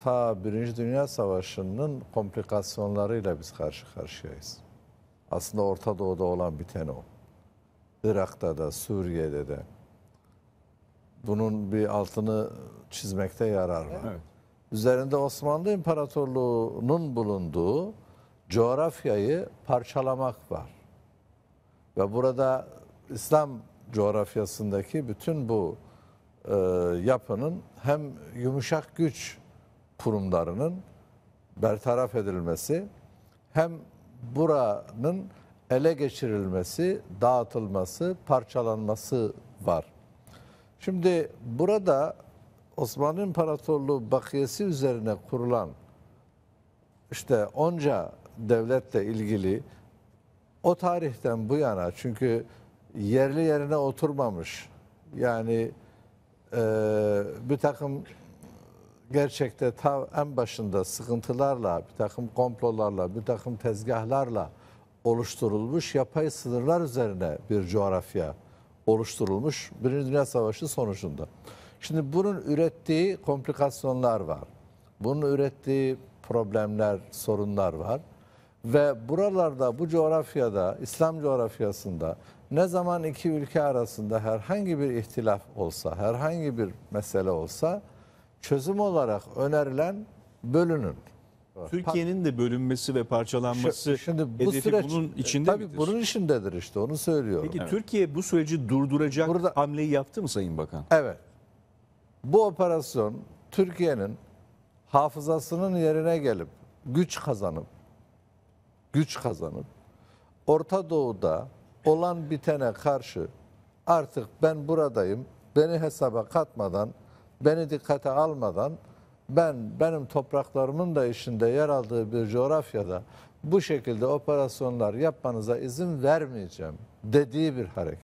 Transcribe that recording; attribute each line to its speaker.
Speaker 1: ta Birinci Dünya Savaşı'nın komplikasyonlarıyla biz karşı karşıyayız. Aslında Orta Doğu'da olan biten o. Irak'ta da, Suriye'de de. Bunun bir altını çizmekte yarar var. Evet. Üzerinde Osmanlı İmparatorluğu'nun bulunduğu coğrafyayı parçalamak var. Ve burada İslam coğrafyasındaki bütün bu e, yapının hem yumuşak güç kurumlarının bertaraf edilmesi hem buranın ele geçirilmesi, dağıtılması, parçalanması var. Şimdi burada Osmanlı İmparatorluğu bakiyesi üzerine kurulan işte onca devletle ilgili o tarihten bu yana çünkü yerli yerine oturmamış yani e, bir takım gerçekte ta en başında sıkıntılarla, bir takım komplolarla, bir takım tezgahlarla oluşturulmuş yapay sınırlar üzerine bir coğrafya oluşturulmuş Birinci Dünya Savaşı sonucunda. Şimdi bunun ürettiği komplikasyonlar var. Bunun ürettiği problemler, sorunlar var. Ve buralarda, bu coğrafyada, İslam coğrafyasında ne zaman iki ülke arasında herhangi bir ihtilaf olsa, herhangi bir mesele olsa çözüm olarak önerilen bölünün. Türkiye'nin de bölünmesi ve parçalanması şimdi bu hedefi süreç- bunun e, içinde Tabii midir? bunun içindedir işte onu söylüyorum. Peki Türkiye bu süreci durduracak Burada- hamleyi yaptı mı Sayın Bakan? Evet. Bu operasyon Türkiye'nin hafızasının yerine gelip güç kazanıp güç kazanıp Orta Doğu'da olan bitene karşı artık ben buradayım beni hesaba katmadan beni dikkate almadan ben benim topraklarımın da içinde yer aldığı bir coğrafyada bu şekilde operasyonlar yapmanıza izin vermeyeceğim dediği bir hareket.